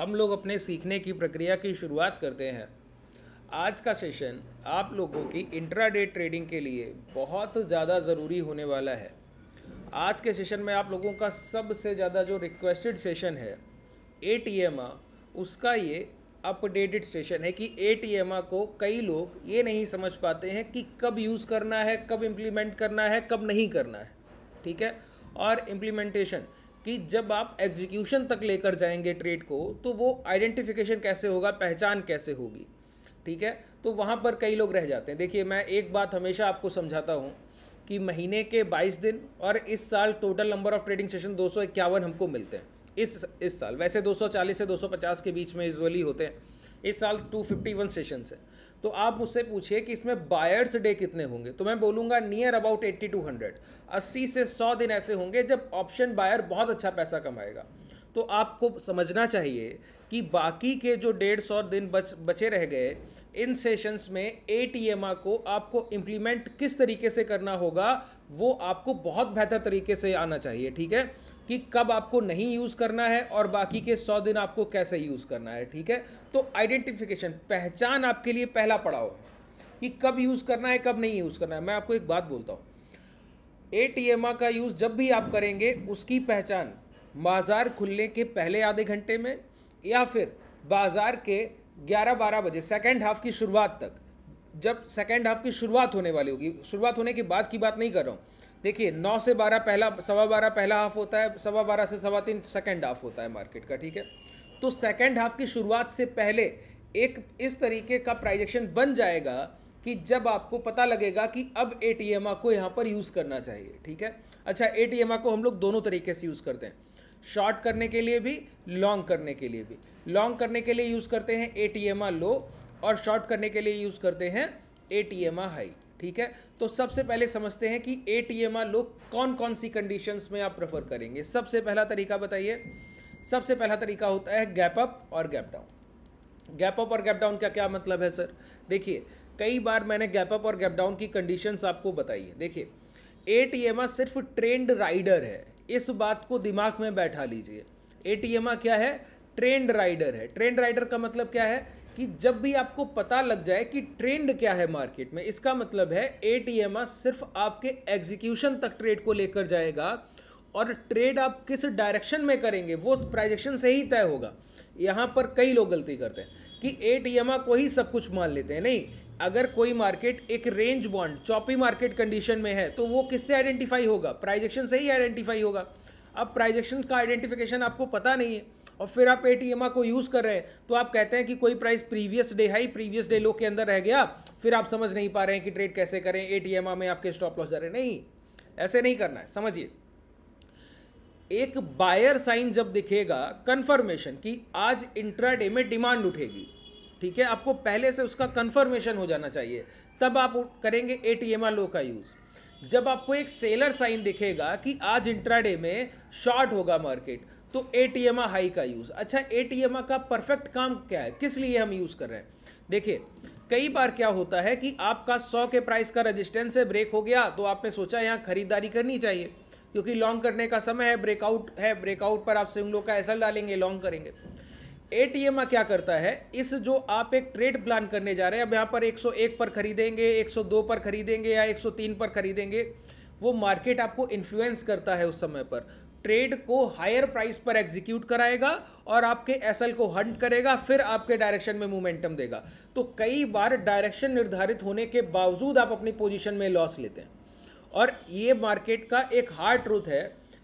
हम लोग अपने सीखने की प्रक्रिया की शुरुआत करते हैं आज का सेशन आप लोगों की इंट्राडे ट्रेडिंग के लिए बहुत ज़्यादा ज़रूरी होने वाला है आज के सेशन में आप लोगों का सबसे ज़्यादा जो रिक्वेस्टेड सेशन है ए टी उसका ये अपडेटेड सेशन है कि ए टी को कई लोग ये नहीं समझ पाते हैं कि कब यूज़ करना है कब इम्प्लीमेंट करना है कब नहीं करना है ठीक है और इम्प्लीमेंटेशन कि जब आप एग्जीक्यूशन तक लेकर जाएंगे ट्रेड को तो वो आइडेंटिफिकेशन कैसे होगा पहचान कैसे होगी ठीक है तो वहाँ पर कई लोग रह जाते हैं देखिए मैं एक बात हमेशा आपको समझाता हूँ कि महीने के 22 दिन और इस साल total number of trading session दो हमको मिलते हैं इस इस साल वैसे 240 से 250 के बीच में यूजली होते हैं इस साल 251 सेशंस हैं तो आप मुझसे पूछिए कि इसमें बायर्स डे कितने होंगे तो मैं बोलूँगा नियर अबाउट 80 टू 100 अस्सी से 100 दिन ऐसे होंगे जब ऑप्शन बायर बहुत अच्छा पैसा कमाएगा तो आपको समझना चाहिए कि बाकी के जो डेढ़ सौ दिन बच बचे रह गए इन सेशंस में ए टी को आपको इम्प्लीमेंट किस तरीके से करना होगा वो आपको बहुत बेहतर तरीके से आना चाहिए ठीक है कि कब आपको नहीं यूज़ करना है और बाकी के सौ दिन आपको कैसे यूज़ करना है ठीक है तो आइडेंटिफिकेशन पहचान आपके लिए पहला पड़ाव है कि कब यूज़ करना है कब नहीं यूज़ करना है मैं आपको एक बात बोलता हूँ ए टी एम का यूज़ जब भी आप करेंगे उसकी पहचान बाज़ार खुलने के पहले आधे घंटे में या फिर बाज़ार के 11-12 बजे सेकेंड हाफ की शुरुआत तक जब सेकेंड हाफ की शुरुआत होने वाली होगी शुरुआत होने के बाद की बात नहीं कर रहा हूँ देखिए नौ से बारह पहला सवा बारह पहला हाफ होता है सवा बारह से सवा तीन सेकेंड हाफ होता है मार्केट का ठीक है तो सेकेंड हाफ की शुरुआत से पहले एक इस तरीके का प्राइजेक्शन बन जाएगा कि जब आपको पता लगेगा कि अब ए टी को यहाँ पर यूज़ करना चाहिए ठीक है अच्छा ए टी को हम लोग दोनों तरीके से यूज़ करते हैं शॉर्ट करने के लिए भी लॉन्ग करने के लिए भी लॉन्ग करने के लिए यूज़ करते हैं ए टी लो और शॉर्ट करने के लिए यूज़ करते हैं ए टी एम हाई ठीक है तो सबसे पहले समझते हैं कि ए टी एम लोग कौन कौन सी कंडीशंस में आप प्रेफर करेंगे सबसे पहला तरीका बताइए सबसे पहला तरीका होता है गैप अप और गैप डाउन गैप अप और गैप डाउन का क्या मतलब है सर देखिए कई बार मैंने गैप अप और गैप डाउन की कंडीशंस आपको बताई है देखिए ए टी सिर्फ ट्रेंड राइडर है इस बात को दिमाग में बैठा लीजिए ए टी क्या है ट्रेंड राइडर है ट्रेंड राइडर का मतलब क्या है कि जब भी आपको पता लग जाए कि ट्रेंड क्या है मार्केट में इसका मतलब है ए सिर्फ आपके एग्जीक्यूशन तक ट्रेड को लेकर जाएगा और ट्रेड आप किस डायरेक्शन में करेंगे वो प्राइजेक्शन से ही तय होगा यहाँ पर कई लोग गलती करते हैं कि ए टी एम को ही सब कुछ मान लेते हैं नहीं अगर कोई मार्केट एक range bound choppy market condition में है तो वो किससे आइडेंटिफाई होगा प्राइजेक्शन से ही आइडेंटिफाई होगा अब प्राइजेक्शन का आइडेंटिफिकेशन आपको पता नहीं है और फिर आप एटीएम को यूज़ कर रहे हैं तो आप कहते हैं कि कोई price previous day high previous day low के अंदर रह गया फिर आप समझ नहीं पा रहे हैं कि ट्रेड कैसे करें ए में आपके स्टॉप लॉस जा रहे नहीं ऐसे नहीं करना है समझिए एक बायर साइन जब दिखेगा कंफर्मेशन कि आज इंट्राडे में डिमांड उठेगी ठीक है आपको पहले से उसका कंफर्मेशन हो जाना चाहिए तब आप करेंगे ए टी लो का यूज़ जब आपको एक सेलर साइन दिखेगा कि आज इंट्राडे में शॉर्ट होगा मार्केट तो ए टी एम हाई का यूज़ अच्छा ए टी एम का परफेक्ट काम क्या है किस लिए हम यूज़ कर रहे हैं देखिए कई बार क्या होता है कि आपका सौ के प्राइस का रजिस्टेंस है ब्रेक हो गया तो आपने सोचा यहाँ खरीदारी करनी चाहिए क्योंकि लॉन्ग करने का समय है ब्रेकआउट है ब्रेकआउट पर आप सिंगलों का एसल डालेंगे लॉन्ग करेंगे ए क्या करता है इस जो आप एक ट्रेड प्लान करने जा रहे हैं अब यहाँ पर 101 पर खरीदेंगे 102 पर खरीदेंगे या 103 पर खरीदेंगे वो मार्केट आपको इन्फ्लुएंस करता है उस समय पर ट्रेड को हायर प्राइस पर एग्जीक्यूट कराएगा और आपके एसएल को हंट करेगा फिर आपके डायरेक्शन में मोमेंटम देगा तो कई बार डायरेक्शन निर्धारित होने के बावजूद आप अपनी पोजीशन में लॉस लेते हैं और ये मार्केट का एक हार्ड ट्रूथ है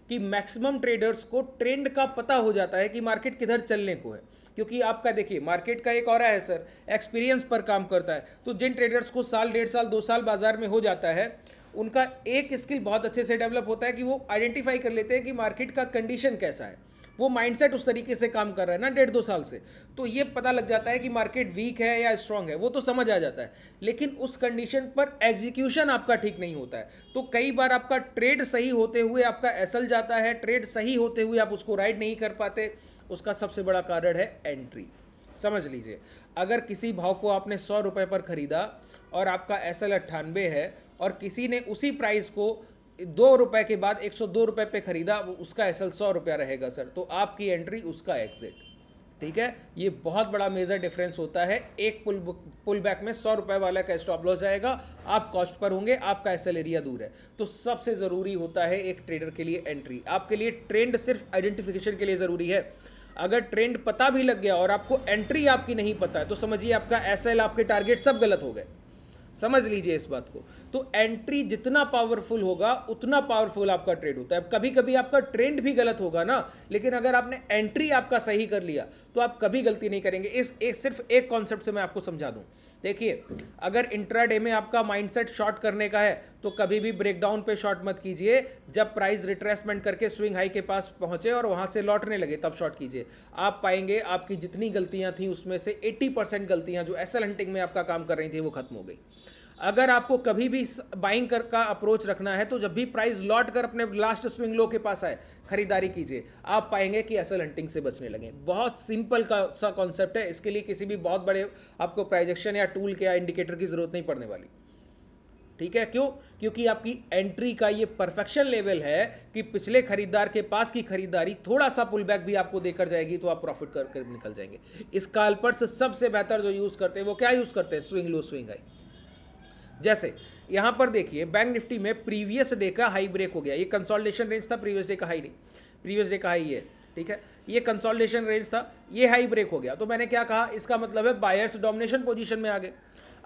कि मैक्सिमम ट्रेडर्स को ट्रेंड का पता हो जाता है कि मार्केट किधर चलने को है क्योंकि आपका देखिए मार्केट का एक और है सर एक्सपीरियंस पर काम करता है तो जिन ट्रेडर्स को साल डेढ़ साल दो साल बाजार में हो जाता है उनका एक स्किल बहुत अच्छे से डेवलप होता है कि वो आइडेंटिफाई कर लेते हैं कि मार्केट का कंडीशन कैसा है वो माइंडसेट उस तरीके से काम कर रहा है ना डेढ़ दो साल से तो ये पता लग जाता है कि मार्केट वीक है या स्ट्रांग है वो तो समझ आ जाता है लेकिन उस कंडीशन पर एग्जीक्यूशन आपका ठीक नहीं होता है तो कई बार आपका ट्रेड सही होते हुए आपका एसल जाता है ट्रेड सही होते हुए आप उसको राइड नहीं कर पाते उसका सबसे बड़ा कारण है एंट्री समझ लीजिए अगर किसी भाव को आपने सौ रुपये पर ख़रीदा और आपका एस एल अट्ठानवे है और किसी ने उसी प्राइस को दो रुपए के बाद एक सौ दो रुपए पे खरीदा उसका एसल सौ रुपया रहेगा सर तो आपकी एंट्री उसका एग्जिट ठीक है ये बहुत बड़ा मेजर डिफरेंस होता है एक पुल पुल बैक में सौ रुपए वाला का स्टॉप लॉस जाएगा आप कॉस्ट पर होंगे आपका एसल एरिया दूर है तो सबसे ज़रूरी होता है एक ट्रेडर के लिए एंट्री आपके लिए ट्रेंड सिर्फ आइडेंटिफिकेशन के लिए ज़रूरी है अगर ट्रेंड पता भी लग गया और आपको एंट्री आपकी नहीं पता है तो समझिए आपका एस आपके टारगेट सब गलत हो गए समझ लीजिए इस बात को तो एंट्री जितना पावरफुल होगा उतना पावरफुल आपका ट्रेड होता है कभी कभी आपका ट्रेंड भी गलत होगा ना लेकिन अगर आपने एंट्री आपका सही कर लिया तो आप कभी गलती नहीं करेंगे इस एक सिर्फ एक कॉन्सेप्ट से मैं आपको समझा दूं देखिए अगर इंट्राडे में आपका माइंडसेट शॉर्ट करने का है तो कभी भी ब्रेकडाउन पे शॉर्ट मत कीजिए जब प्राइस रिट्रेसमेंट करके स्विंग हाई के पास पहुंचे और वहां से लौटने लगे तब शॉर्ट कीजिए आप पाएंगे आपकी जितनी गलतियां थी उसमें से 80 परसेंट गलतियां जो एसल हंटिंग में आपका काम कर रही थी वो खत्म हो गई अगर आपको कभी भी बाइंग कर का अप्रोच रखना है तो जब भी प्राइस लौट कर अपने लास्ट स्विंग लो के पास आए खरीदारी कीजिए आप पाएंगे कि असल हंटिंग से बचने लगे बहुत सिंपल का सा कॉन्सेप्ट है इसके लिए किसी भी बहुत बड़े आपको प्राइजेक्शन या टूल के या इंडिकेटर की जरूरत नहीं पड़ने वाली ठीक है क्यों क्योंकि आपकी एंट्री का ये परफेक्शन लेवल है कि पिछले खरीदार के पास की खरीदारी थोड़ा सा पुलबैक भी आपको देकर जाएगी तो आप प्रॉफिट कर कर निकल जाएंगे इस कालपर्स सबसे बेहतर जो यूज़ करते हैं वो क्या यूज़ करते हैं स्विंग लो स्विंग हाई जैसे यहाँ पर देखिए बैंक निफ्टी में प्रीवियस डे का हाई ब्रेक हो गया ये कंसोलिडेशन रेंज था प्रीवियस डे का हाई नहीं प्रीवियस डे का हाई है ठीक है ये कंसोलिडेशन रेंज था ये हाई ब्रेक हो गया तो मैंने क्या कहा इसका मतलब है बायर्स डोमिनेशन पोजीशन में आ गए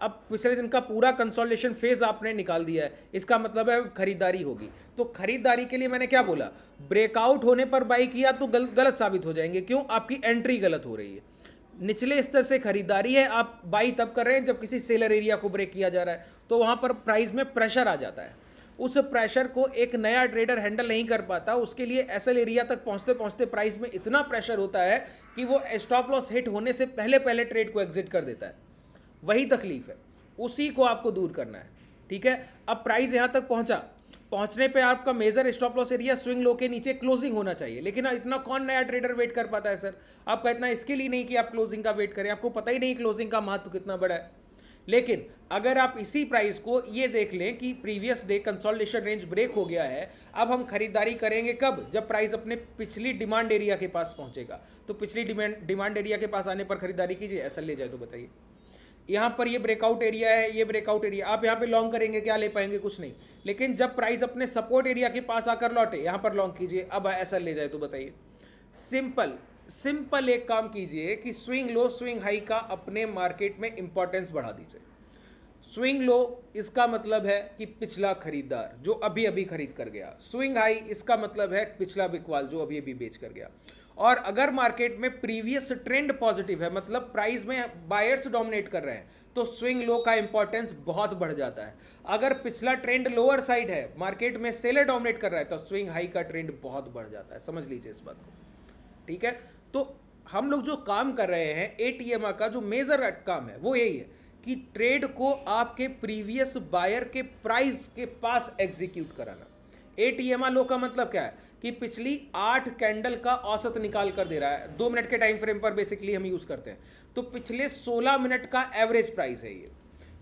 अब पिछले दिन का पूरा कंसोलिडेशन फेज आपने निकाल दिया है इसका मतलब है खरीदारी होगी तो खरीदारी के लिए मैंने क्या बोला ब्रेकआउट होने पर बाई किया तो गल, गलत साबित हो जाएंगे क्यों आपकी एंट्री गलत हो रही है निचले स्तर से खरीदारी है आप बाई तब कर रहे हैं जब किसी सेलर एरिया को ब्रेक किया जा रहा है तो वहाँ पर प्राइस में प्रेशर आ जाता है उस प्रेशर को एक नया ट्रेडर हैंडल नहीं कर पाता उसके लिए एस एरिया तक पहुँचते पहुँचते प्राइस में इतना प्रेशर होता है कि वो स्टॉप लॉस हिट होने से पहले पहले ट्रेड को एग्जिट कर देता है वही तकलीफ है उसी को आपको दूर करना है ठीक है अब प्राइस यहाँ तक पहुँचा पहुंचने पे आपका major stop loss area swing low के नीचे क्लोजिंग होना चाहिए लेकिन हाँ, इतना कौन नया ट्रेडर वेट कर पाता है सर आपका इतना स्किल ही नहीं कि आप क्लोजिंग का वेट करें आपको पता ही नहीं क्लोजिंग का महत्व कितना बड़ा है लेकिन अगर आप इसी प्राइस को ये देख लें कि previous day consolidation range break हो गया है अब हम खरीदारी करेंगे कब जब प्राइस अपने पिछली डिमांड एरिया के पास पहुंचेगा तो पिछली डिमांड डिमांड एरिया के पास आने पर खरीदारी कीजिए ऐसा ले जाए तो बताइए यहाँ पर ये ब्रेकआउट एरिया है ये ब्रेकआउट एरिया आप यहाँ पे लॉन्ग करेंगे क्या ले पाएंगे कुछ नहीं लेकिन जब प्राइस अपने सपोर्ट एरिया के पास आकर लौटे यहाँ पर लॉन्ग कीजिए अब ऐसा ले जाए तो बताइए सिंपल सिंपल एक काम कीजिए कि स्विंग लो स्विंग हाई का अपने मार्केट में इंपॉर्टेंस बढ़ा दीजिए स्विंग लो इसका मतलब है कि पिछला खरीदार जो अभी अभी खरीद कर गया स्विंग हाई इसका मतलब है पिछला बिकवाल जो अभी अभी बेच कर गया और अगर मार्केट में प्रीवियस ट्रेंड पॉजिटिव है मतलब प्राइस में बायर्स डोमिनेट कर रहे हैं तो स्विंग लो का इंपॉर्टेंस बहुत बढ़ जाता है अगर पिछला ट्रेंड लोअर साइड है मार्केट में सेलर डोमिनेट कर रहा है तो स्विंग हाई का ट्रेंड बहुत बढ़ जाता है समझ लीजिए इस बात को ठीक है तो हम लोग जो काम कर रहे हैं ए का जो मेजर काम है वो यही है कि ट्रेड को आपके प्रीवियस बायर के प्राइस के पास एग्जीक्यूट कराना A T M R low का मतलब क्या है कि पिछली आठ कैंडल का औसत निकाल कर दे रहा है दो मिनट के टाइम फ्रेम पर बेसिकली हम यूज़ करते हैं तो पिछले सोलह मिनट का एवरेज प्राइस है ये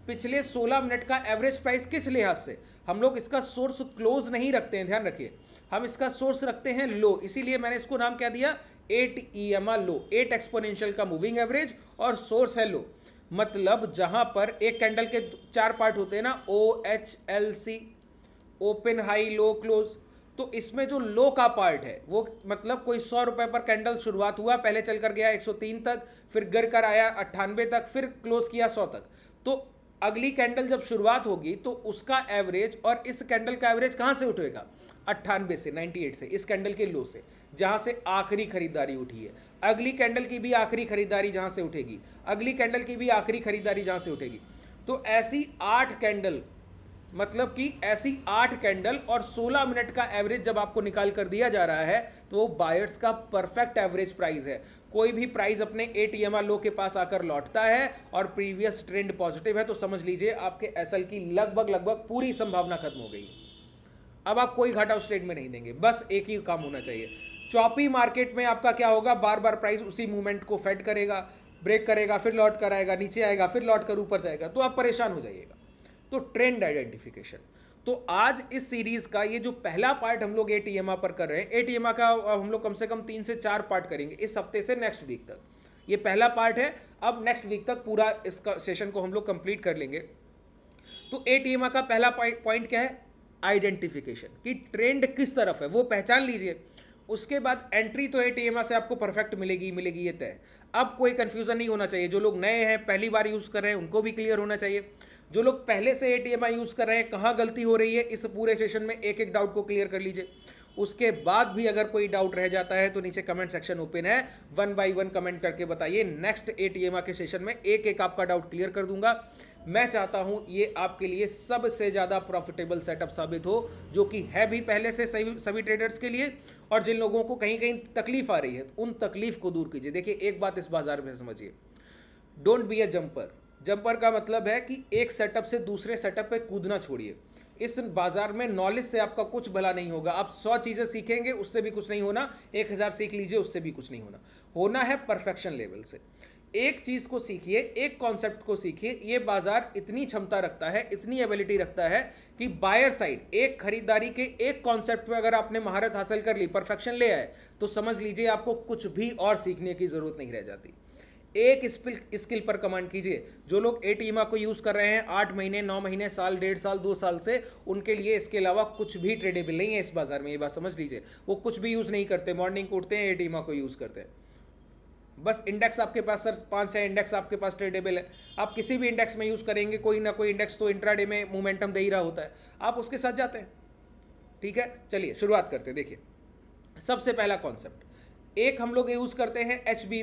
पिछले सोलह मिनट का एवरेज प्राइस किस लिहाज से हम लोग इसका सोर्स क्लोज नहीं रखते हैं ध्यान रखिए हम इसका सोर्स रखते हैं लो इसीलिए मैंने इसको नाम क्या दिया eight E M R low eight exponential का मूविंग एवरेज और सोर्स है लो मतलब जहां पर एक कैंडल के चार पार्ट होते हैं ना O H L C open high low close तो इसमें जो लो का पार्ट है वो मतलब कोई सौ रुपए पर कैंडल शुरुआत हुआ पहले चल कर गया 103 तक फिर गिर कर आया अट्ठानबे तक फिर क्लोज किया सौ तक तो अगली कैंडल जब शुरुआत होगी तो उसका एवरेज और इस कैंडल का एवरेज कहाँ से उठेगा अट्ठानबे से 98 से इस कैंडल के लो से जहाँ से आखिरी खरीदारी उठी है अगली कैंडल की भी आखिरी खरीदारी जहाँ से उठेगी अगली कैंडल की भी आखिरी खरीदारी जहाँ से उठेगी तो ऐसी आठ कैंडल मतलब कि ऐसी आठ कैंडल और सोलह मिनट का एवरेज जब आपको निकाल कर दिया जा रहा है तो बायर्स का परफेक्ट एवरेज प्राइस है कोई भी प्राइस अपने ए टी लो के पास आकर लौटता है और प्रीवियस ट्रेंड पॉजिटिव है तो समझ लीजिए आपके एस की लगभग लगभग पूरी संभावना खत्म हो गई अब आप कोई घाटा उस ट्रेड में नहीं देंगे बस एक ही काम होना चाहिए चौपी मार्केट में आपका क्या होगा बार बार प्राइस उसी मूवमेंट को फेड करेगा ब्रेक करेगा फिर लौट कर आएगा नीचे आएगा फिर लौट कर ऊपर जाएगा तो आप परेशान हो जाइएगा तो ट्रेंड आइडेंटिफिकेशन तो आज इस सीरीज का ये जो पहला पार्ट हम लोग ए पर कर रहे हैं ए एटीएमआ का हम लोग कम से कम तीन से चार पार्ट करेंगे इस हफ्ते से नेक्स्ट वीक तक ये पहला पार्ट है अब नेक्स्ट वीक तक पूरा इसका सेशन को हम लोग कंप्लीट कर लेंगे तो ए का पहला पॉइंट क्या है आइडेंटिफिकेशन कि ट्रेंड किस तरफ है वो पहचान लीजिए उसके बाद एंट्री तो ए से आपको परफेक्ट मिलेगी मिलेगी ये तय अब कोई कन्फ्यूजन नहीं होना चाहिए जो लोग नए हैं पहली बार यूज़ कर रहे हैं उनको भी क्लियर होना चाहिए जो लोग पहले से ए यूज़ कर रहे हैं कहाँ गलती हो रही है इस पूरे सेशन में एक एक डाउट को क्लियर कर लीजिए उसके बाद भी अगर कोई डाउट रह जाता है तो नीचे कमेंट सेक्शन ओपन है वन बाय वन कमेंट करके बताइए नेक्स्ट ए के सेशन में एक एक आपका डाउट क्लियर कर दूंगा मैं चाहता हूं ये आपके लिए सबसे ज़्यादा प्रॉफिटेबल सेटअप साबित हो जो कि है भी पहले से सभी सभी ट्रेडर्स के लिए और जिन लोगों को कहीं कहीं तकलीफ आ रही है उन तकलीफ को दूर कीजिए देखिए एक बात इस बाजार में समझिए don't be a jumper jumper का मतलब है कि एक सेटअप से दूसरे सेटअप पे कूदना छोड़िए इस बाजार में नॉलेज से आपका कुछ भला नहीं होगा आप सौ चीज़ें सीखेंगे उससे भी कुछ नहीं होना एक हज़ार सीख लीजिए उससे भी कुछ नहीं होना होना है परफेक्शन लेवल से एक चीज़ को सीखिए एक कॉन्सेप्ट को सीखिए ये बाजार इतनी क्षमता रखता है इतनी एबिलिटी रखता है कि बायर साइड एक खरीदारी के एक कॉन्सेप्ट में अगर आपने महारत हासिल कर ली परफेक्शन ले आए तो समझ लीजिए आपको कुछ भी और सीखने की ज़रूरत नहीं रह जाती एक स्किल स्किल पर कमांड कीजिए जो लोग ए टीमा को यूज़ कर रहे हैं आठ महीने नौ महीने साल डेढ़ साल दो साल से उनके लिए इसके अलावा कुछ भी ट्रेडेबल नहीं है इस बाज़ार में ये बात समझ लीजिए वो कुछ भी यूज़ नहीं करते मॉर्निंग को उठते हैं ए टीमा को यूज़ करते हैं बस इंडेक्स आपके पास सर पाँच छः इंडेक्स आपके पास ट्रेडेबल है आप किसी भी इंडेक्स में यूज़ करेंगे कोई ना कोई इंडेक्स तो इंट्राडे में मोमेंटम दे ही रहा होता है आप उसके साथ जाते हैं ठीक है चलिए शुरुआत करते हैं देखिए सबसे पहला कॉन्सेप्ट एक हम लोग यूज़ करते हैं H B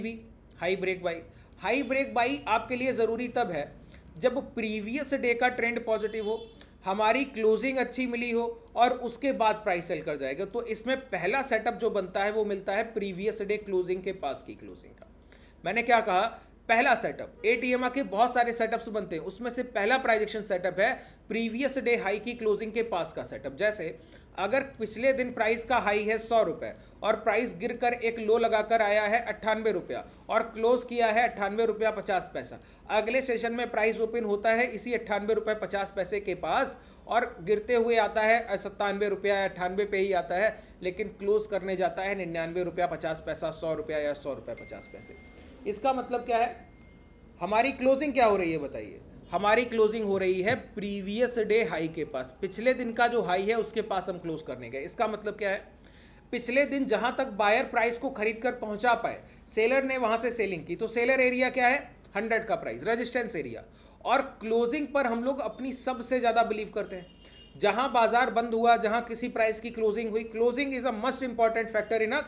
high break buy high break buy आपके लिए ज़रूरी तब है जब प्रीवियस डे का ट्रेंड पॉजिटिव हो हमारी क्लोजिंग अच्छी मिली हो और उसके बाद प्राइस सेल कर जाएगा तो इसमें पहला सेटअप जो बनता है वो मिलता है प्रीवियस डे क्लोजिंग के पास की क्लोजिंग का मैंने क्या कहा पहला सेटअप ए टी एम के बहुत सारे सेटअप्स बनते हैं उसमें से पहला प्राइजेक्शन सेटअप है प्रीवियस डे हाई की क्लोजिंग के पास का सेटअप जैसे अगर पिछले दिन प्राइस का हाई है सौ रुपये और प्राइस गिर कर एक लो लगाकर आया है अट्ठानवे रुपया और क्लोज किया है अट्ठानवे रुपया पचास पैसा अगले सेशन में प्राइस ओपन होता है इसी अट्ठानवे रुपये पचास पैसे के पास और गिरते हुए आता है सत्तानवे रुपया अट्ठानवे पे ही आता है लेकिन क्लोज करने जाता है निन्यानवे रुपया पचास पैसा सौ रुपया या सौ रुपये पचास पैसे इसका मतलब क्या है हमारी क्लोजिंग क्या हो रही है बताइए हमारी क्लोजिंग हो रही है प्रीवियस डे हाई के पास पिछले दिन का जो हाई है उसके पास हम क्लोज करने गए इसका मतलब क्या है पिछले दिन जहां तक बायर प्राइस को खरीद कर पहुंचा पाए सेलर ने वहां से सेलिंग की तो सेलर एरिया क्या है हंड्रेड का प्राइस रेजिस्टेंस एरिया और क्लोजिंग पर हम लोग अपनी सबसे ज़्यादा बिलीव करते हैं जहां बाजार बंद हुआ जहां किसी प्राइस की क्लोजिंग हुई closing is a must important factor in a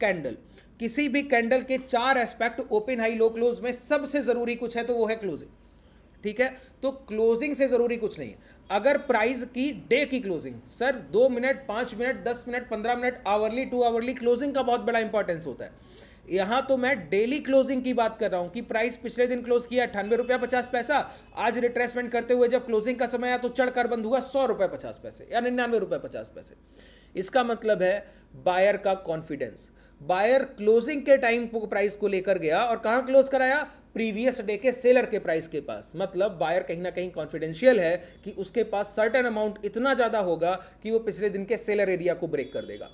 candle किसी भी कैंडल के चार aspect open high low close में सबसे ज़रूरी कुछ है तो वो है क्लोजिंग ठीक है तो क्लोजिंग से ज़रूरी कुछ नहीं है अगर प्राइस की डे की क्लोजिंग सर दो मिनट पाँच मिनट दस मिनट पंद्रह minute hourly two hourly closing का बहुत बड़ा इंपॉर्टेंस होता है यहां तो मैं डेली क्लोजिंग की बात कर रहा हूं कि प्राइस पिछले दिन क्लोज किया अठानवे रुपया पचास पैसा आज रिट्रेसमेंट करते हुए जब क्लोजिंग का समय आया तो चढ़कर बंद हुआ सौ रुपये पचास पैसे या निन्यानवे रुपये पचास पैसे इसका मतलब है बायर का कॉन्फिडेंस बायर क्लोजिंग के टाइम प्राइस को लेकर गया और कहाँ क्लोज कराया प्रीवियस डे के सेलर के प्राइस के पास मतलब बायर कहीं ना कहीं कॉन्फिडेंशियल है कि उसके पास सर्टन अमाउंट इतना ज़्यादा होगा कि वो पिछले दिन के सेलर एरिया को ब्रेक कर देगा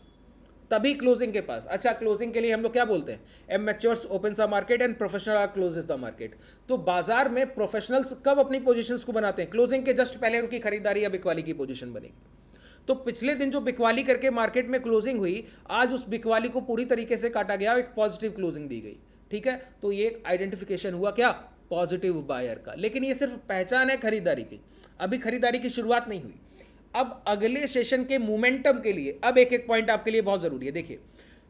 तभी क्लोजिंग के पास अच्छा क्लोजिंग के लिए हम लोग क्या बोलते हैं amateurs open the market and professional are closes the market तो बाजार में प्रोफेशनल्स कब अपनी पोजिशन को बनाते हैं क्लोजिंग के जस्ट पहले उनकी खरीदारी या बिकवाली की पोजिशन बनेगी तो पिछले दिन जो बिकवाली करके मार्केट में क्लोजिंग हुई आज उस बिकवाली को पूरी तरीके से काटा गया एक पॉजिटिव क्लोजिंग दी गई ठीक है तो ये एक आइडेंटिफिकेशन हुआ क्या पॉजिटिव बायर का लेकिन ये सिर्फ पहचान है खरीदारी की अभी खरीदारी की शुरुआत नहीं हुई अब अगले सेशन के मोमेंटम के लिए अब एक एक पॉइंट आपके लिए बहुत ज़रूरी है देखिए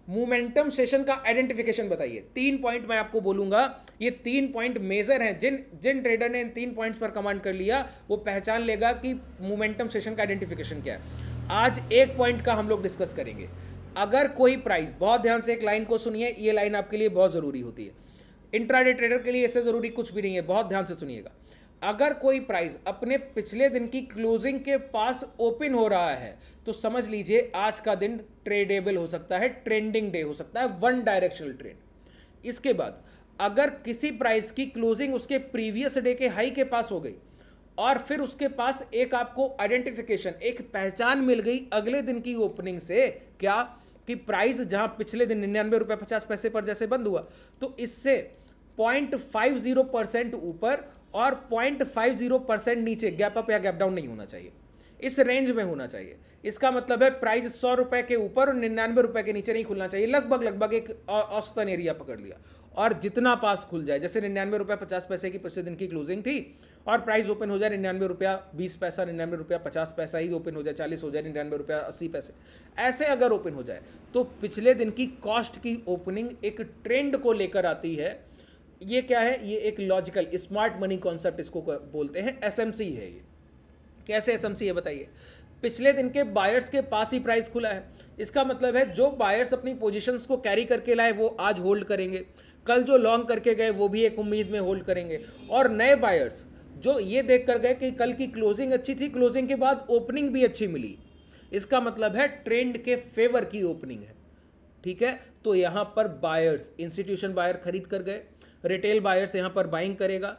मोमेंटम सेशन का आइडेंटिफिकेशन बताइए तीन पॉइंट मैं आपको बोलूंगा ये तीन पॉइंट मेजर हैं जिन जिन ट्रेडर ने इन तीन पॉइंट्स पर कमांड कर लिया वो पहचान लेगा कि मोमेंटम सेशन का आइडेंटिफिकेशन क्या है आज एक पॉइंट का हम लोग डिस्कस करेंगे अगर कोई प्राइस बहुत ध्यान से एक लाइन को सुनिए ये लाइन आपके लिए बहुत ज़रूरी होती है इंट्राडे ट्रेडर के लिए ऐसे ज़रूरी कुछ भी नहीं है बहुत ध्यान से सुनिएगा अगर कोई प्राइस अपने पिछले दिन की क्लोजिंग के पास ओपन हो रहा है तो समझ लीजिए आज का दिन ट्रेडेबल हो सकता है ट्रेंडिंग डे हो सकता है वन डायरेक्शनल ट्रेड इसके बाद अगर किसी प्राइस की क्लोजिंग उसके प्रीवियस डे के हाई के पास हो गई और फिर उसके पास एक आपको आइडेंटिफिकेशन एक पहचान मिल गई अगले दिन की ओपनिंग से क्या कि प्राइस जहां पिछले दिन निन्यानवे रुपए पचास पैसे पर जैसे बंद हुआ तो इससे पॉइंट फाइव जीरो परसेंट ऊपर और पॉइंट फाइव जीरो परसेंट नीचे गैप अप या गैप डाउन नहीं होना चाहिए इस रेंज में होना चाहिए इसका मतलब है प्राइस सौ रुपए के ऊपर और निन्यानवे रुपए के नीचे नहीं खुलना चाहिए लगभग लगभग एक औसतन एरिया पकड़ लिया और जितना पास खुल जाए जैसे निन्यानवे रुपए पचास पैसे की पिछले दिन की क्लोजिंग थी और प्राइस ओपन हो जाए निन्यानवे रुपया बीस पैसा निन्यानवे रुपया पचास पैसा ही ओपन हो जाए चालीस हो जाए निन्यानवे रुपया अस्सी पैसे ऐसे अगर ओपन हो जाए तो पिछले दिन की कॉस्ट की ओपनिंग एक ट्रेंड को लेकर आती है ये क्या है ये एक लॉजिकल स्मार्ट मनी कॉन्सेप्ट इसको बोलते हैं एस है ये कैसे एस है बताइए पिछले दिन के बायर्स के पास ही प्राइस खुला है इसका मतलब है जो बायर्स अपनी पोजीशंस को कैरी करके लाए वो आज होल्ड करेंगे कल जो लॉन्ग करके गए वो भी एक उम्मीद में होल्ड करेंगे और नए बायर्स जो ये देख कर गए कि कल की क्लोजिंग अच्छी थी क्लोजिंग के बाद ओपनिंग भी अच्छी मिली इसका मतलब है ट्रेंड के फेवर की ओपनिंग है ठीक है तो यहाँ पर बायर्स इंस्टीट्यूशन बायर खरीद कर गए रिटेल बायर्स यहाँ पर बाइंग करेगा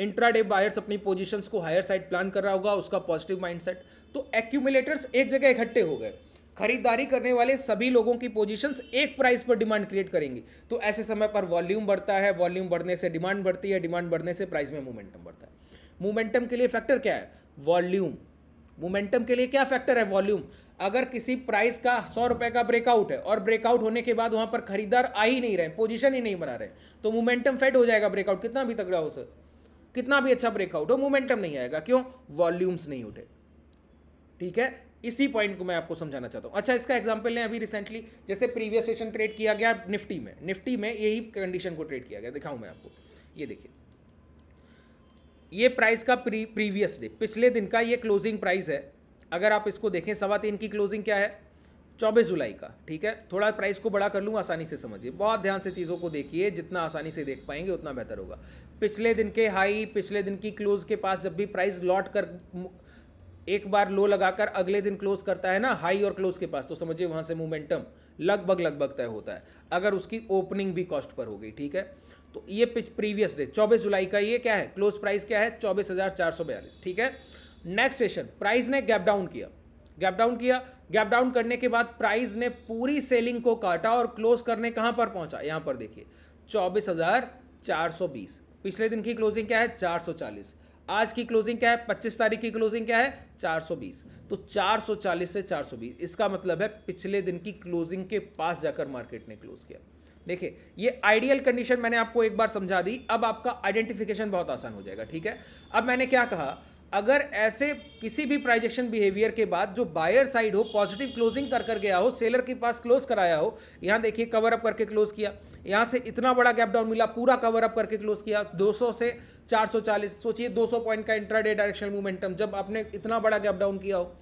इंट्राडे बायर्स अपनी पोजीशंस को हायर साइड प्लान कर रहा होगा उसका पॉजिटिव माइंडसेट तो एक्यूमुलेटर्स एक जगह इकट्ठे हो गए खरीदारी करने वाले सभी लोगों की पोजीशंस एक प्राइस पर डिमांड क्रिएट करेंगी तो ऐसे समय पर वॉल्यूम बढ़ता है वॉल्यूम बढ़ने से डिमांड बढ़ती है डिमांड बढ़ने से प्राइस में मोमेंटम बढ़ता है मोमेंटम के लिए फैक्टर क्या है वॉल्यूम मोमेंटम के लिए क्या फैक्टर है वॉल्यूम अगर किसी प्राइस का सौ रुपए का ब्रेकआउट है और ब्रेकआउट होने के बाद वहां पर खरीदार आ ही नहीं रहे पोजीशन ही नहीं बना रहे तो मोमेंटम फेड हो जाएगा ब्रेकआउट कितना भी तगड़ा हो सर कितना भी अच्छा ब्रेकआउट हो मोमेंटम नहीं आएगा क्यों वॉल्यूम्स नहीं उठे ठीक है इसी पॉइंट को मैं आपको समझाना चाहता हूँ अच्छा इसका एग्जाम्पल लें अभी रिसेंटली जैसे प्रीवियस सेशन ट्रेड किया गया निफ्टी में निफ्टी में यही कंडीशन को ट्रेड किया गया दिखाऊँ मैं आपको ये देखिए ये प्राइस का प्री प्रीवियस डे पिछले दिन का ये क्लोजिंग प्राइस है अगर आप इसको देखें सवा तीन की क्लोजिंग क्या है चौबीस जुलाई का ठीक है थोड़ा प्राइस को बड़ा कर लूँ आसानी से समझिए बहुत ध्यान से चीज़ों को देखिए जितना आसानी से देख पाएंगे उतना बेहतर होगा पिछले दिन के हाई पिछले दिन की क्लोज के पास जब भी प्राइस लौट कर एक बार लो लगाकर अगले दिन क्लोज करता है ना हाई और क्लोज के पास तो समझिए वहाँ से मोमेंटम लगभग लगभग तय होता है अगर उसकी ओपनिंग भी कॉस्ट पर हो गई ठीक है तो ये प्रीवियस डे 24 जुलाई का ये क्या है क्लोज प्राइस क्या है चौबीस ठीक है नेक्स्ट सेशन प्राइस ने गैप डाउन किया गैप डाउन किया गैप डाउन करने के बाद प्राइस ने पूरी सेलिंग को काटा और क्लोज करने कहां पर पहुंचा यहां पर देखिए चौबीस पिछले दिन की क्लोजिंग क्या है 440 आज की क्लोजिंग क्या है 25 तारीख की क्लोजिंग क्या है 420 तो 440 से 420 इसका मतलब है पिछले दिन की क्लोजिंग के पास जाकर मार्केट ने क्लोज किया देखिए ये आइडियल कंडीशन मैंने आपको एक बार समझा दी अब आपका आइडेंटिफिकेशन बहुत आसान हो जाएगा ठीक है अब मैंने क्या कहा अगर ऐसे किसी भी प्राइजेक्शन बिहेवियर के बाद जो बायर साइड हो पॉजिटिव क्लोजिंग कर कर गया हो सेलर के पास क्लोज कराया हो यहां देखिए कवर अप करके क्लोज किया यहां से इतना बड़ा गैप डाउन मिला पूरा कवर अप करके क्लोज किया 200 से 440 सोचिए 200 पॉइंट का इंट्राडे डायरेक्शनल मोमेंटम जब आपने इतना बड़ा गैप डाउन किया हो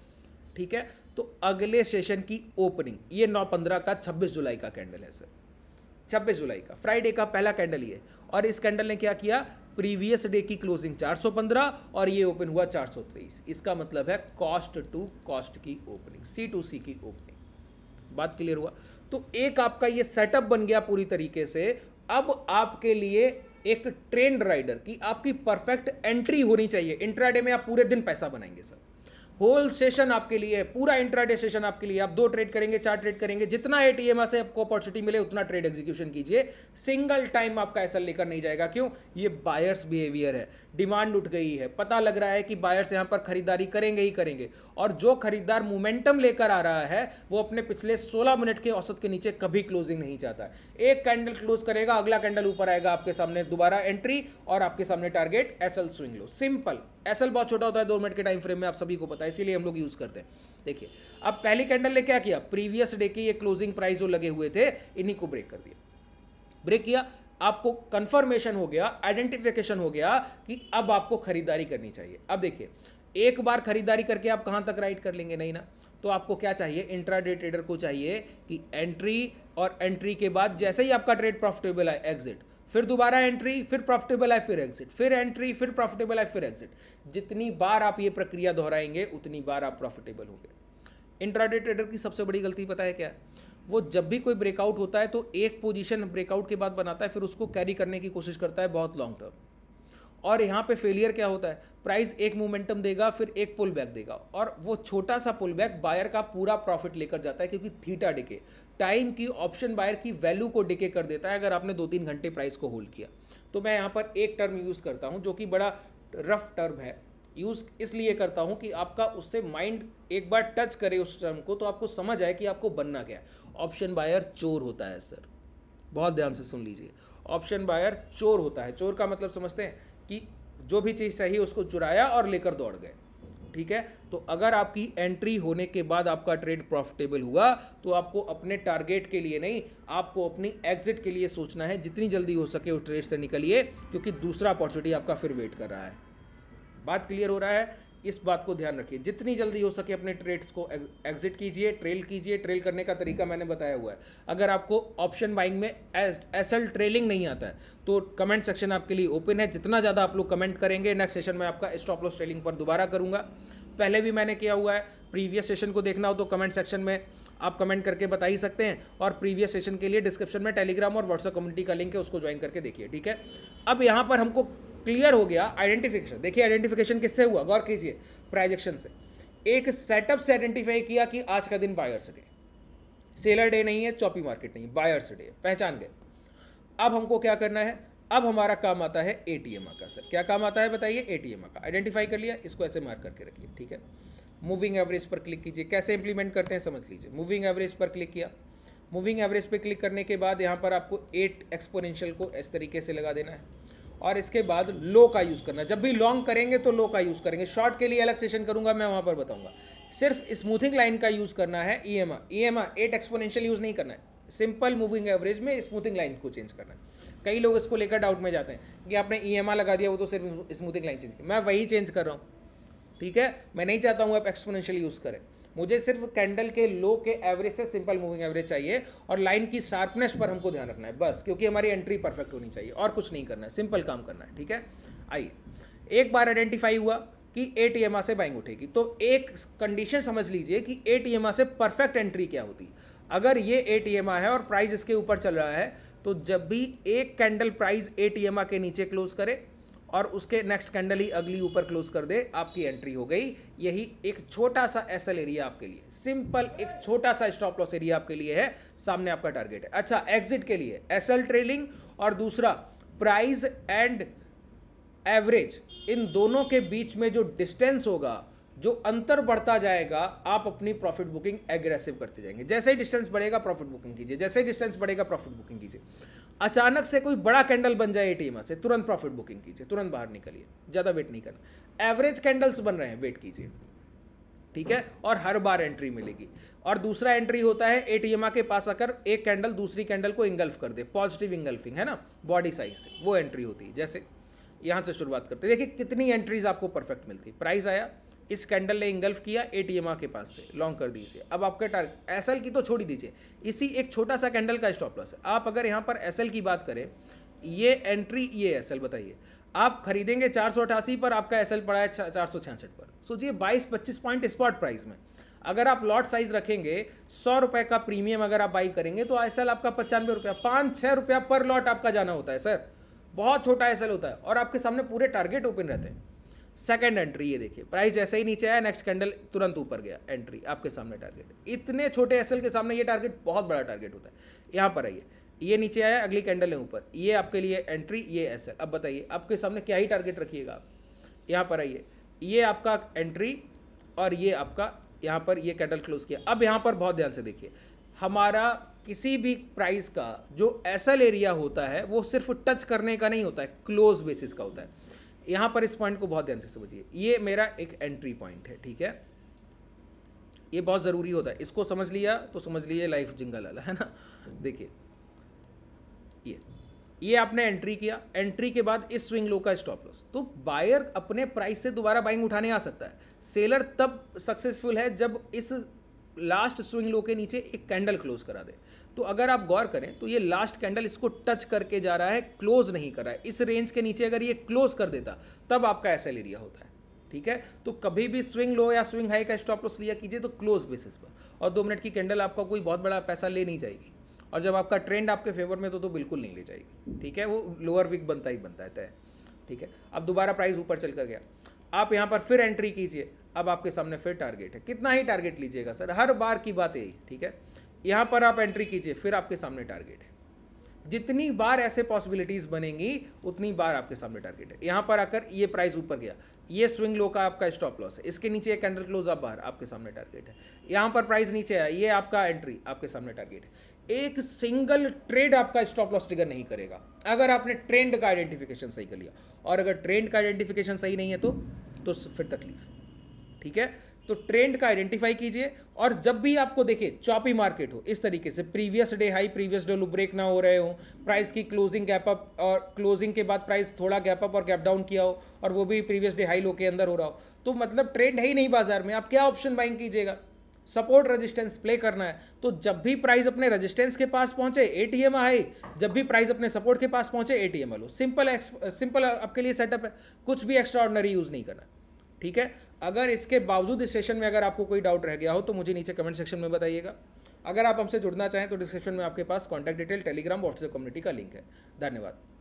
ठीक है तो अगले सेशन की ओपनिंग ये नौ पंद्रह का छब्बीस जुलाई का कैंडल है सर छब्बीस जुलाई का फ्राइडे का पहला कैंडल ये और इस कैंडल ने क्या किया प्रीवियस डे की क्लोजिंग 415 और ये ओपन हुआ 423 इसका मतलब है कॉस्ट टू कॉस्ट की ओपनिंग सी टू सी की ओपनिंग बात क्लियर हुआ तो एक आपका ये सेटअप बन गया पूरी तरीके से अब आपके लिए एक ट्रेंड राइडर की आपकी परफेक्ट एंट्री होनी चाहिए इंट्राडे में आप पूरे दिन पैसा बनाएंगे सर होल सेशन आपके लिए पूरा पूरा इंट्राडे सेशन आपके लिए आप दो ट्रेड करेंगे चार ट्रेड करेंगे जितना एटीएम से आपको अपॉर्चुनिटी मिले उतना ट्रेड एग्जीक्यूशन कीजिए सिंगल टाइम आपका ऐसा लेकर नहीं जाएगा क्यों ये बायर्स बिहेवियर है डिमांड उठ गई है पता लग रहा है कि बायर्स यहाँ पर खरीदारी करेंगे ही करेंगे और जो खरीदार मोमेंटम लेकर आ रहा है वो अपने पिछले सोलह मिनट के औसत के नीचे कभी क्लोजिंग नहीं चाहता एक कैंडल क्लोज करेगा अगला कैंडल ऊपर आएगा आपके सामने दोबारा एंट्री और आपके सामने target L swing low simple S बहुत छोटा होता है दो मिनट के टाइम फ्रेम में आप सभी को पता है इसीलिए हम लोग यूज़ करते हैं देखिए अब पहली कैंडल ने क्या किया प्रीवियस डे के ये क्लोजिंग प्राइस जो लगे हुए थे इन्हीं को ब्रेक कर दिया ब्रेक किया आपको कंफर्मेशन हो गया आइडेंटिफिकेशन हो गया कि अब आपको खरीदारी करनी चाहिए अब देखिए एक बार खरीदारी करके आप कहां तक राइड कर लेंगे नहीं ना तो आपको क्या चाहिए इंट्राडे ट्रेडर को चाहिए कि एंट्री और एंट्री के बाद जैसे ही आपका ट्रेड प्रॉफिटेबल है एग्जिट फिर दोबारा एंट्री फिर प्रॉफिटेबल है फिर एग्जिट फिर एंट्री फिर प्रॉफिटेबल है फिर एग्जिट जितनी बार आप ये प्रक्रिया दोहराएंगे उतनी बार आप प्रॉफिटेबल होंगे इंट्राडे ट्रेडर की सबसे बड़ी गलती पता है क्या वो जब भी कोई ब्रेकआउट होता है तो एक पोजीशन ब्रेकआउट के बाद बनाता है फिर उसको कैरी करने की कोशिश करता है बहुत लॉन्ग टर्म और यहाँ पे फेलियर क्या होता है प्राइस एक मोमेंटम देगा फिर एक पुल बैक देगा और वो छोटा सा पुल बैक बायर का पूरा प्रॉफिट लेकर जाता है क्योंकि थीटा डिके टाइम की ऑप्शन बायर की वैल्यू को डिके कर देता है अगर आपने दो तीन घंटे प्राइस को होल्ड किया तो मैं यहाँ पर एक टर्म यूज़ करता हूँ जो कि बड़ा रफ टर्म है यूज़ इसलिए करता हूँ कि आपका उससे माइंड एक बार टच करे उस टर्म को तो आपको समझ आए कि आपको बनना क्या है ऑप्शन बायर चोर होता है सर बहुत ध्यान से सुन लीजिए ऑप्शन बायर चोर होता है चोर का मतलब समझते हैं कि जो भी चीज़ चाहिए उसको चुराया और लेकर दौड़ गए ठीक है तो अगर आपकी एंट्री होने के बाद आपका ट्रेड प्रॉफिटेबल हुआ तो आपको अपने टारगेट के लिए नहीं आपको अपनी एग्जिट के लिए सोचना है जितनी जल्दी हो सके उस ट्रेड से निकलिए क्योंकि दूसरा अपॉर्चुनिटी आपका फिर वेट कर रहा है बात क्लियर हो रहा है इस बात को ध्यान रखिए जितनी जल्दी हो सके अपने ट्रेड्स को एग्जिट कीजिए ट्रेल कीजिए ट्रेल करने का तरीका मैंने बताया हुआ है अगर आपको ऑप्शन बाइंग में एस एल ट्रेलिंग नहीं आता है तो कमेंट सेक्शन आपके लिए ओपन है जितना ज़्यादा आप लोग कमेंट करेंगे नेक्स्ट सेशन में आपका स्टॉप लॉस ट्रेलिंग पर दोबारा करूँगा पहले भी मैंने किया हुआ है प्रीवियस सेशन को देखना हो तो कमेंट सेक्शन में आप कमेंट करके बता ही सकते हैं और प्रीवियस सेशन के लिए डिस्क्रिप्शन में टेलीग्राम और व्हाट्सअप कम्युनिटी का लिंक है उसको ज्वाइन करके देखिए ठीक है अब यहाँ पर हमको क्लियर हो गया आइडेंटिफिकेशन देखिए आइडेंटिफिकेशन किससे हुआ गौर कीजिए प्राइजेक्शन से एक सेटअप से आइडेंटिफाई किया कि आज का दिन बायर्स डे सेलर डे नहीं है चौपी मार्केट नहीं बायर्स डे पहचान गए अब हमको क्या करना है अब हमारा काम आता है ए टी एम का सर क्या काम आता है बताइए ए टी एम का आइडेंटिफाई कर लिया इसको ऐसे मार्क करके रखिए ठीक है मूविंग एवरेज पर क्लिक कीजिए कैसे इंप्लीमेंट करते हैं समझ लीजिए मूविंग एवरेज पर क्लिक किया मूविंग एवरेज पर क्लिक करने के बाद यहाँ पर आपको एट एक्सपोनेंशियल को इस तरीके से लगा देना है और इसके बाद लो का यूज़ करना जब भी लॉन्ग करेंगे तो लो का यूज़ करेंगे शॉर्ट के लिए अलग सेशन करूँगा मैं वहाँ पर बताऊँगा सिर्फ स्मूथिंग लाइन का यूज़ करना है E M E M eight exponential use नहीं करना है सिंपल मूविंग एवरेज में स्मूथिंग लाइन को चेंज करना है कई लोग इसको लेकर डाउट में जाते हैं कि आपने ई एम लगा दिया वो तो सिर्फ स्मूथिंग लाइन चेंज की मैं वही चेंज कर रहा हूँ ठीक है मैं नहीं चाहता हूँ आप एक्सपोनेंशियल यूज़ करें मुझे सिर्फ कैंडल के लो के एवरेज से सिंपल मूविंग एवरेज चाहिए और लाइन की शार्पनेस पर हमको ध्यान रखना है बस क्योंकि हमारी एंट्री परफेक्ट होनी चाहिए और कुछ नहीं करना है सिंपल काम करना है ठीक है आइए एक बार आइडेंटिफाई हुआ कि ए टी से बाइंग उठेगी तो एक कंडीशन समझ लीजिए कि ए टी से परफेक्ट एंट्री क्या होती अगर ये ए टी है और प्राइस इसके ऊपर चल रहा है तो जब भी एक कैंडल प्राइस ए टी के नीचे क्लोज करे और उसके नेक्स्ट कैंडल ही अगली ऊपर क्लोज कर दे आपकी एंट्री हो गई यही एक छोटा सा एस एरिया आपके लिए सिंपल एक छोटा सा स्टॉप लॉस एरिया आपके लिए है सामने आपका टारगेट है अच्छा एग्जिट के लिए एस ट्रेलिंग और दूसरा प्राइज एंड एवरेज इन दोनों के बीच में जो डिस्टेंस होगा जो अंतर बढ़ता जाएगा आप अपनी प्रॉफिट बुकिंग एग्रेसिव करते जाएंगे जैसे ही डिस्टेंस बढ़ेगा प्रॉफिट बुकिंग कीजिए जैसे ही डिस्टेंस बढ़ेगा प्रॉफिट बुकिंग कीजिए अचानक से कोई बड़ा कैंडल बन जाए ए से तुरंत प्रॉफिट बुकिंग कीजिए तुरंत बाहर निकलिए ज़्यादा वेट नहीं करना एवरेज कैंडल्स बन रहे हैं वेट कीजिए ठीक है और हर बार एंट्री मिलेगी और दूसरा एंट्री होता है ए के पास आकर एक कैंडल दूसरी कैंडल को इंगल्फ कर दे पॉजिटिव इंगल्फिंग है ना बॉडी साइज से वो एंट्री होती है जैसे यहाँ से शुरुआत करते देखिए कितनी एंट्रीज आपको परफेक्ट मिलती प्राइस आया इस कैंडल ने इंगल्फ किया ए के पास से लॉन्ग कर दीजिए अब आपके टारगेट एस की तो छोड़ ही दीजिए इसी एक छोटा सा कैंडल का स्टॉप लॉस है आप अगर यहाँ पर एस की बात करें ये एंट्री ये एस बताइए आप खरीदेंगे चार पर आपका एस पड़ा है चार पर सोचिए बाईस पच्चीस पॉइंट स्पॉट प्राइस में अगर आप लॉट साइज रखेंगे सौ रुपये का प्रीमियम अगर आप बाई करेंगे तो एस आपका पचानवे रुपया पाँच छः रुपया पर लॉट आपका जाना होता है सर बहुत छोटा एस होता है और आपके सामने पूरे टारगेट ओपन रहते हैं सेकेंड एंट्री ये देखिए प्राइस जैसे ही नीचे आया नेक्स्ट कैंडल तुरंत ऊपर गया एंट्री आपके सामने टारगेट इतने छोटे एसएल के सामने ये टारगेट बहुत बड़ा टारगेट होता है यहाँ पर आइए ये नीचे आया अगली कैंडल है ऊपर ये आपके लिए एंट्री ये एस अब बताइए आपके सामने क्या ही टारगेट रखिएगा आप यहाँ पर आइए ये आपका एंट्री और ये आपका यहाँ पर ये कैंडल क्लोज किया अब यहाँ पर बहुत ध्यान से देखिए हमारा किसी भी प्राइस का जो एसएल एरिया होता है वो सिर्फ टच करने का नहीं होता है क्लोज बेसिस का होता है यहां पर इस पॉइंट को बहुत ध्यान से समझिए ये मेरा एक एंट्री पॉइंट है ठीक है ये बहुत ज़रूरी होता है इसको समझ लिया तो समझ लिए लाइफ जिंगल अला है ना देखिए ये ये आपने एंट्री किया एंट्री के बाद इस स्विंग लो का स्टॉप लॉस तो बायर अपने प्राइस से दोबारा बाइंग उठाने आ सकता है सेलर तब सक्सेसफुल है जब इस लास्ट स्विंग लो के नीचे एक कैंडल क्लोज करा दे तो अगर आप गौर करें तो ये लास्ट कैंडल इसको टच करके जा रहा है क्लोज नहीं कर रहा है इस रेंज के नीचे अगर ये क्लोज कर देता तब आपका ऐसा एरिया होता है ठीक है तो कभी भी स्विंग लो या स्विंग हाई का स्टॉप लॉस लिया कीजिए तो क्लोज बेसिस पर और दो मिनट की कैंडल आपका कोई बहुत बड़ा पैसा ले नहीं जाएगी और जब आपका ट्रेंड आपके फेवर में तो तो बिल्कुल नहीं ले जाएगी ठीक है वो लोअर वीक बनता ही बनता है ठीक है अब दोबारा प्राइस ऊपर चल कर गया आप यहाँ पर फिर एंट्री कीजिए अब आपके सामने फिर टारगेट है कितना ही टारगेट लीजिएगा सर हर बार की बात यही ठीक है यहाँ पर आप एंट्री कीजिए फिर आपके सामने टारगेट है जितनी बार ऐसे पॉसिबिलिटीज बनेंगी उतनी बार आपके सामने टारगेट है यहाँ पर आकर ये प्राइस ऊपर गया ये स्विंग लो का आपका स्टॉप लॉस है इसके नीचे एक कैंडल क्लोज आप बाहर आपके सामने टारगेट है यहाँ पर प्राइस नीचे आया ये आपका एंट्री आपके सामने टारगेट है एक सिंगल ट्रेड आपका स्टॉप लॉस ट्रिगर नहीं करेगा अगर आपने ट्रेंड का आइडेंटिफिकेशन सही कर लिया और अगर ट्रेंड का आइडेंटिफिकेशन सही नहीं है तो तो फिर तकलीफ है ठीक है तो ट्रेंड का आइडेंटिफाई कीजिए और जब भी आपको देखे चॉपी मार्केट हो इस तरीके से previous day high previous day low break ना हो रहे हो प्राइस की क्लोजिंग गैप अप और क्लोजिंग के बाद प्राइस थोड़ा गैप अप और गैप डाउन किया हो और वो भी प्रीवियस डे हाई लो के अंदर हो रहा हो तो मतलब ट्रेंड है ही नहीं बाजार में आप क्या ऑप्शन बाइंग कीजिएगा सपोर्ट रेजिस्टेंस प्ले करना है तो जब भी प्राइस अपने रेजिस्टेंस के पास पहुंचे एटीएम आई जब भी प्राइस अपने सपोर्ट के पास पहुंचे एटीएम लो सिंपल सिंपल आपके लिए सेटअप है कुछ भी एक्स्ट्रा ऑर्डनरी यूज़ नहीं करना ठीक है अगर इसके बावजूद इस सेशन में अगर आपको कोई डाउट रह गया हो तो मुझे नीचे कमेंट सेक्शन में बताइएगा अगर आप हमसे जुड़ना चाहें तो डिस्क्रिप्शन में आपके पास contact detail Telegram WhatsApp community का लिंक है धन्यवाद